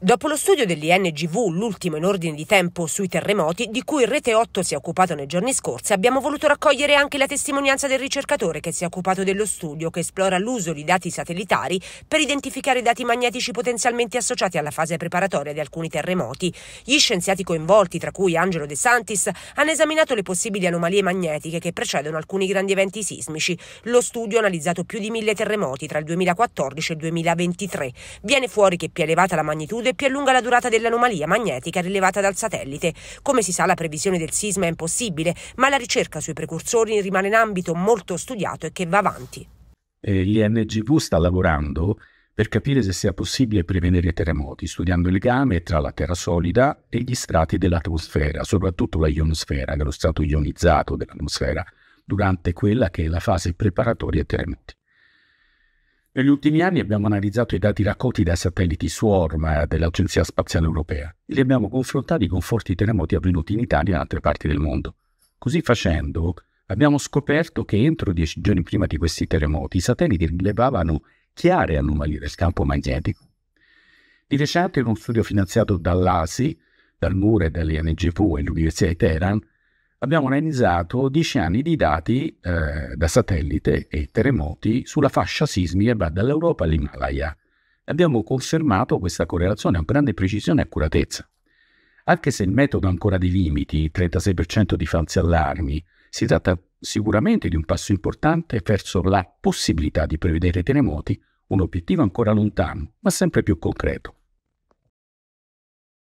Dopo lo studio dell'INGV, l'ultimo in ordine di tempo sui terremoti, di cui Rete 8 si è occupato nei giorni scorsi, abbiamo voluto raccogliere anche la testimonianza del ricercatore che si è occupato dello studio, che esplora l'uso di dati satellitari per identificare dati magnetici potenzialmente associati alla fase preparatoria di alcuni terremoti. Gli scienziati coinvolti, tra cui Angelo De Santis, hanno esaminato le possibili anomalie magnetiche che precedono alcuni grandi eventi sismici. Lo studio ha analizzato più di mille terremoti tra il 2014 e il 2023. Viene fuori che più elevata la magnitudo secondo e più a lunga la durata dell'anomalia magnetica rilevata dal satellite. Come si sa, la previsione del sisma è impossibile, ma la ricerca sui precursori rimane un ambito molto studiato e che va avanti. Eh, L'INGV sta lavorando per capire se sia possibile prevenire terremoti, studiando il legame tra la terra solida e gli strati dell'atmosfera, soprattutto la ionosfera, nello è strato ionizzato dell'atmosfera, durante quella che è la fase preparatoria ai terremoti. Negli ultimi anni abbiamo analizzato i dati raccolti dai satelliti SWARM dell'Agenzia Spaziale Europea e li abbiamo confrontati con forti terremoti avvenuti in Italia e in altre parti del mondo. Così facendo, abbiamo scoperto che entro dieci giorni prima di questi terremoti i satelliti rilevavano chiare anomalie del campo magnetico. Di recente, in uno studio finanziato dall'ASI, dal MURE, dall'INGV e dall'Università di Teheran, abbiamo analizzato 10 anni di dati eh, da satellite e terremoti sulla fascia sismica che va dall'Europa all'Himalaya. Abbiamo confermato questa correlazione con grande precisione e accuratezza. Anche se il metodo ha ancora dei limiti, 36% di falsi allarmi, si tratta sicuramente di un passo importante verso la possibilità di prevedere terremoti, un obiettivo ancora lontano, ma sempre più concreto.